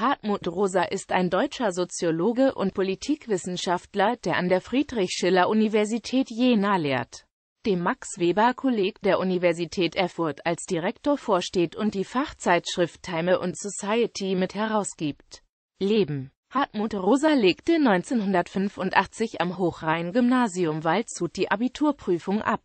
Hartmut Rosa ist ein deutscher Soziologe und Politikwissenschaftler, der an der Friedrich-Schiller-Universität Jena lehrt, dem Max Weber-Kolleg der Universität Erfurt als Direktor vorsteht und die Fachzeitschrift Time und Society mit herausgibt. Leben Hartmut Rosa legte 1985 am Hochrhein-Gymnasium Waldshut die Abiturprüfung ab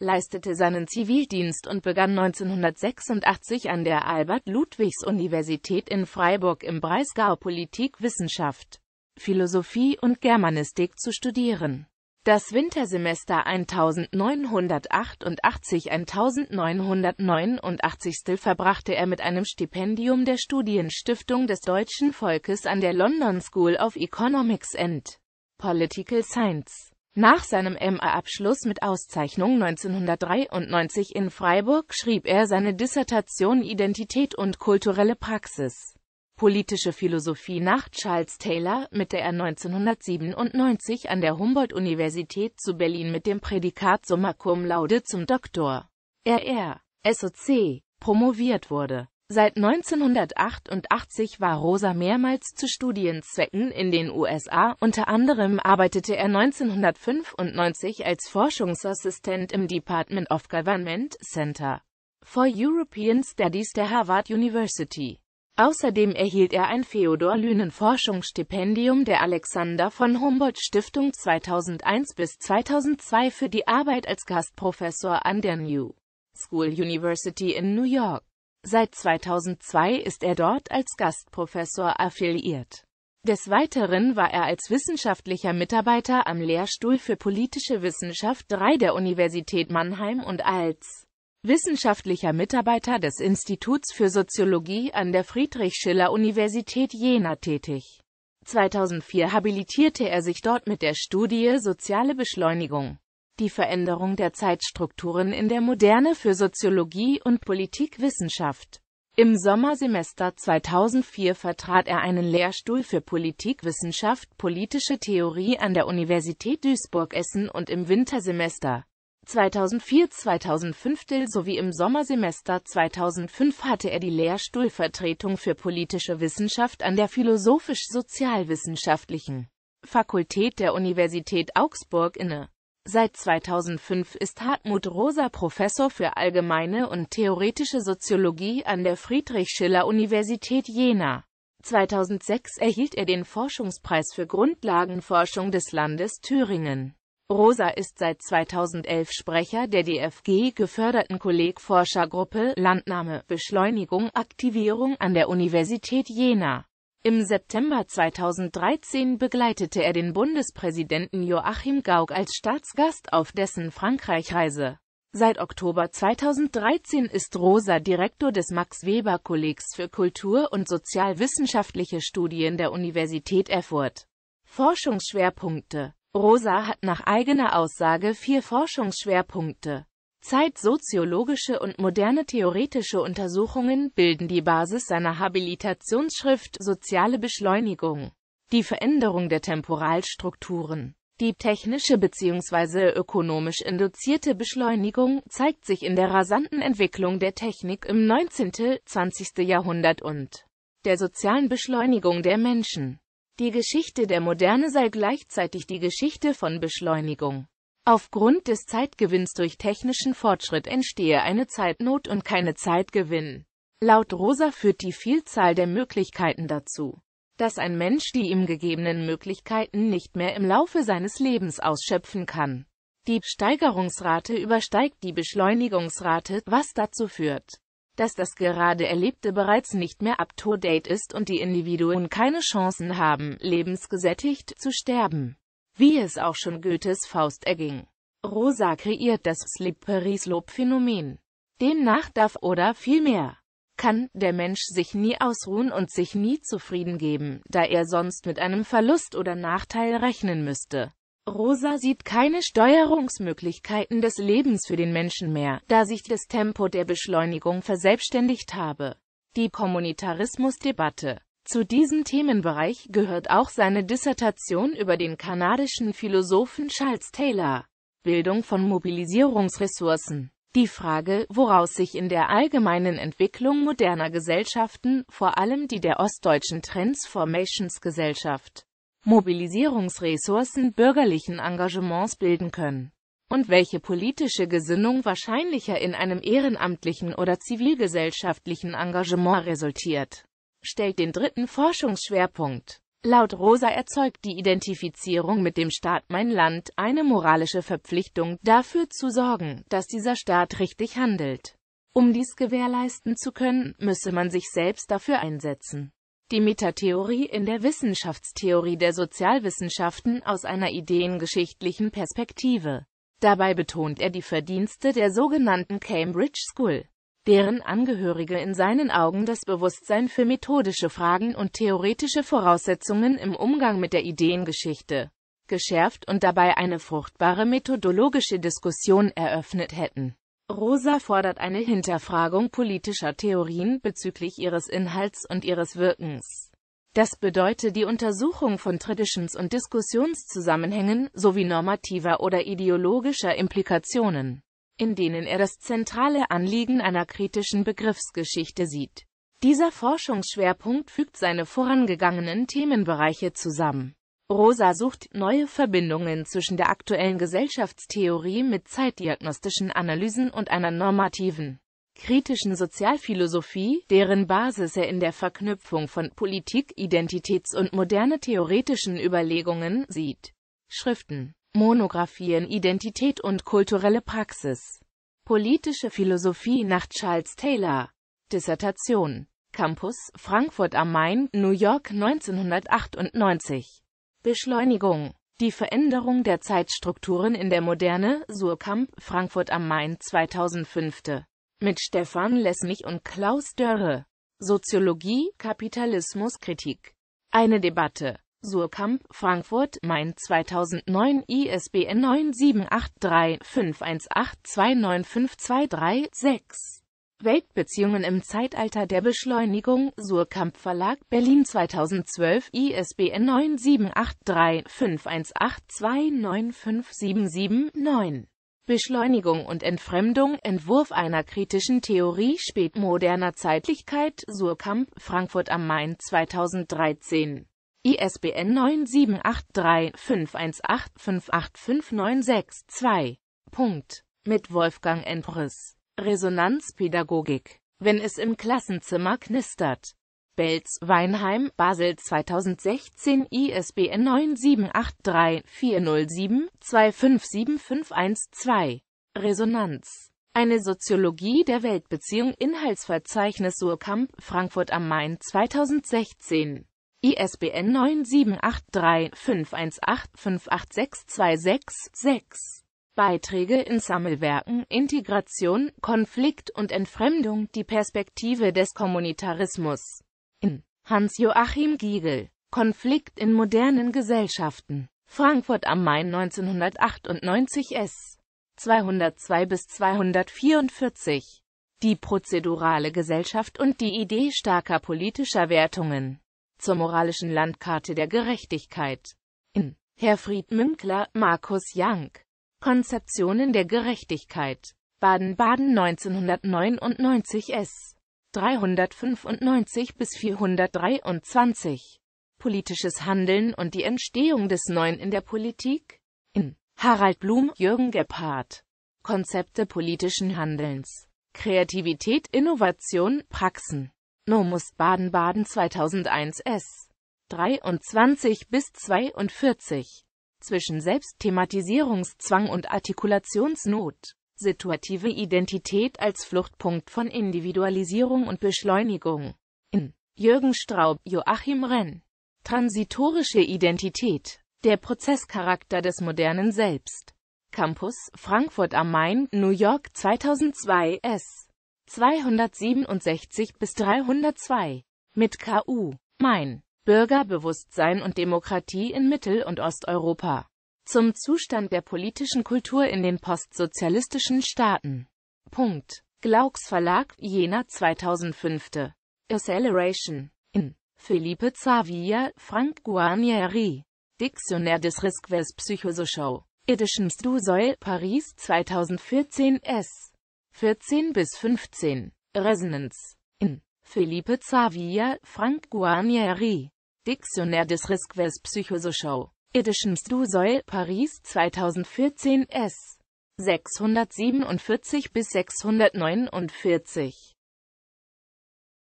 leistete seinen Zivildienst und begann 1986 an der Albert-Ludwigs-Universität in Freiburg im Breisgau Politikwissenschaft, Philosophie und Germanistik zu studieren. Das Wintersemester 1988-1989 verbrachte er mit einem Stipendium der Studienstiftung des deutschen Volkes an der London School of Economics and Political Science. Nach seinem MA-Abschluss mit Auszeichnung 1993 in Freiburg schrieb er seine Dissertation Identität und kulturelle Praxis. Politische Philosophie nach Charles Taylor, mit der er 1997 an der Humboldt-Universität zu Berlin mit dem Prädikat Summa Cum Laude zum Doktor R.R. SOC promoviert wurde Seit 1988 war Rosa mehrmals zu Studienzwecken in den USA, unter anderem arbeitete er 1995 als Forschungsassistent im Department of Government Center for European Studies der Harvard University. Außerdem erhielt er ein Theodor-Lünen-Forschungsstipendium der Alexander von Humboldt-Stiftung 2001 bis 2002 für die Arbeit als Gastprofessor an der New School University in New York. Seit 2002 ist er dort als Gastprofessor affiliiert. Des Weiteren war er als wissenschaftlicher Mitarbeiter am Lehrstuhl für politische Wissenschaft 3 der Universität Mannheim und als wissenschaftlicher Mitarbeiter des Instituts für Soziologie an der Friedrich-Schiller-Universität Jena tätig. 2004 habilitierte er sich dort mit der Studie Soziale Beschleunigung die Veränderung der Zeitstrukturen in der Moderne für Soziologie und Politikwissenschaft. Im Sommersemester 2004 vertrat er einen Lehrstuhl für Politikwissenschaft, politische Theorie an der Universität Duisburg-Essen und im Wintersemester 2004-2005 sowie im Sommersemester 2005 hatte er die Lehrstuhlvertretung für politische Wissenschaft an der philosophisch-sozialwissenschaftlichen Fakultät der Universität Augsburg inne Seit 2005 ist Hartmut Rosa Professor für allgemeine und theoretische Soziologie an der Friedrich-Schiller-Universität Jena. 2006 erhielt er den Forschungspreis für Grundlagenforschung des Landes Thüringen. Rosa ist seit 2011 Sprecher der DFG geförderten Kollegforschergruppe Landnahme, Beschleunigung, Aktivierung an der Universität Jena. Im September 2013 begleitete er den Bundespräsidenten Joachim Gauck als Staatsgast auf dessen Frankreichreise. Seit Oktober 2013 ist Rosa Direktor des Max-Weber-Kollegs für Kultur- und sozialwissenschaftliche Studien der Universität Erfurt. Forschungsschwerpunkte Rosa hat nach eigener Aussage vier Forschungsschwerpunkte Zeitsoziologische und moderne theoretische Untersuchungen bilden die Basis seiner Habilitationsschrift Soziale Beschleunigung. Die Veränderung der Temporalstrukturen die technische bzw. ökonomisch induzierte Beschleunigung zeigt sich in der rasanten Entwicklung der Technik im 19. 20. Jahrhundert und der sozialen Beschleunigung der Menschen. Die Geschichte der Moderne sei gleichzeitig die Geschichte von Beschleunigung. Aufgrund des Zeitgewinns durch technischen Fortschritt entstehe eine Zeitnot und keine Zeitgewinn. Laut Rosa führt die Vielzahl der Möglichkeiten dazu, dass ein Mensch die ihm gegebenen Möglichkeiten nicht mehr im Laufe seines Lebens ausschöpfen kann. Die Steigerungsrate übersteigt die Beschleunigungsrate, was dazu führt, dass das gerade Erlebte bereits nicht mehr up-to-date ist und die Individuen keine Chancen haben, lebensgesättigt zu sterben wie es auch schon Goethes Faust erging. Rosa kreiert das Slippery-Slope-Phänomen. Demnach darf oder vielmehr kann der Mensch sich nie ausruhen und sich nie zufrieden geben, da er sonst mit einem Verlust oder Nachteil rechnen müsste. Rosa sieht keine Steuerungsmöglichkeiten des Lebens für den Menschen mehr, da sich das Tempo der Beschleunigung verselbstständigt habe. Die Kommunitarismusdebatte zu diesem Themenbereich gehört auch seine Dissertation über den kanadischen Philosophen Charles Taylor. Bildung von Mobilisierungsressourcen. Die Frage, woraus sich in der allgemeinen Entwicklung moderner Gesellschaften, vor allem die der ostdeutschen Transformationsgesellschaft, Mobilisierungsressourcen bürgerlichen Engagements bilden können und welche politische Gesinnung wahrscheinlicher in einem ehrenamtlichen oder zivilgesellschaftlichen Engagement resultiert stellt den dritten Forschungsschwerpunkt. Laut Rosa erzeugt die Identifizierung mit dem Staat Mein Land eine moralische Verpflichtung, dafür zu sorgen, dass dieser Staat richtig handelt. Um dies gewährleisten zu können, müsse man sich selbst dafür einsetzen. Die Metatheorie in der Wissenschaftstheorie der Sozialwissenschaften aus einer ideengeschichtlichen Perspektive. Dabei betont er die Verdienste der sogenannten Cambridge School deren Angehörige in seinen Augen das Bewusstsein für methodische Fragen und theoretische Voraussetzungen im Umgang mit der Ideengeschichte geschärft und dabei eine fruchtbare methodologische Diskussion eröffnet hätten. Rosa fordert eine Hinterfragung politischer Theorien bezüglich ihres Inhalts und ihres Wirkens. Das bedeutet die Untersuchung von Traditions- und Diskussionszusammenhängen sowie normativer oder ideologischer Implikationen in denen er das zentrale Anliegen einer kritischen Begriffsgeschichte sieht. Dieser Forschungsschwerpunkt fügt seine vorangegangenen Themenbereiche zusammen. Rosa sucht neue Verbindungen zwischen der aktuellen Gesellschaftstheorie mit zeitdiagnostischen Analysen und einer normativen, kritischen Sozialphilosophie, deren Basis er in der Verknüpfung von Politik, Identitäts- und moderne theoretischen Überlegungen sieht. Schriften Monographien Identität und kulturelle Praxis. Politische Philosophie nach Charles Taylor. Dissertation. Campus, Frankfurt am Main, New York 1998. Beschleunigung. Die Veränderung der Zeitstrukturen in der Moderne, Surkamp, Frankfurt am Main 2005. Mit Stefan Lessmich und Klaus Dörre. Soziologie, Kapitalismuskritik. Eine Debatte. Surkamp, Frankfurt, Main 2009, ISBN 9783-518295236. Weltbeziehungen im Zeitalter der Beschleunigung, Surkamp Verlag, Berlin 2012, ISBN 9783-518295779. Beschleunigung und Entfremdung, Entwurf einer kritischen Theorie spätmoderner Zeitlichkeit, Surkamp, Frankfurt am Main 2013. ISBN 9783518585962. Punkt. Mit Wolfgang Endres. Resonanzpädagogik. Wenn es im Klassenzimmer knistert. Belz, Weinheim, Basel 2016 ISBN 9783407-257512 Resonanz eine Soziologie der Weltbeziehung Inhaltsverzeichnis Surkamp, Frankfurt am Main 2016 ISBN 9783518586226. Beiträge in Sammelwerken Integration, Konflikt und Entfremdung – Die Perspektive des Kommunitarismus in Hans-Joachim Giegel Konflikt in modernen Gesellschaften Frankfurt am Main 1998 S. 202 bis 244 Die prozedurale Gesellschaft und die Idee starker politischer Wertungen zur moralischen Landkarte der Gerechtigkeit. In Herfried Münkler, Markus Jank. Konzeptionen der Gerechtigkeit. Baden-Baden 1999 S. 395 bis 423. Politisches Handeln und die Entstehung des Neuen in der Politik? In Harald Blum, Jürgen Gebhardt. Konzepte politischen Handelns. Kreativität, Innovation, Praxen. Nomus Baden-Baden 2001 S. 23 bis 42. Zwischen Selbstthematisierungszwang und Artikulationsnot. Situative Identität als Fluchtpunkt von Individualisierung und Beschleunigung. In Jürgen Straub, Joachim Renn. Transitorische Identität. Der Prozesscharakter des modernen Selbst. Campus, Frankfurt am Main, New York 2002 S. 267 bis 302. Mit KU. Mein. Bürgerbewusstsein und Demokratie in Mittel- und Osteuropa. Zum Zustand der politischen Kultur in den postsozialistischen Staaten. Punkt. Glauks Verlag, Jena 2005. Acceleration. In. Philippe Zavia, Frank Guarnieri. Dictionnaire des Risques Psychosocial. Editions du Soil, Paris 2014 S. 14 bis 15. Resonanz. In Felipe Xavier, Frank Guarnieri. Dictionnaire des Risques Psychosocial. Editions du Soil, Paris 2014 S. 647 bis 649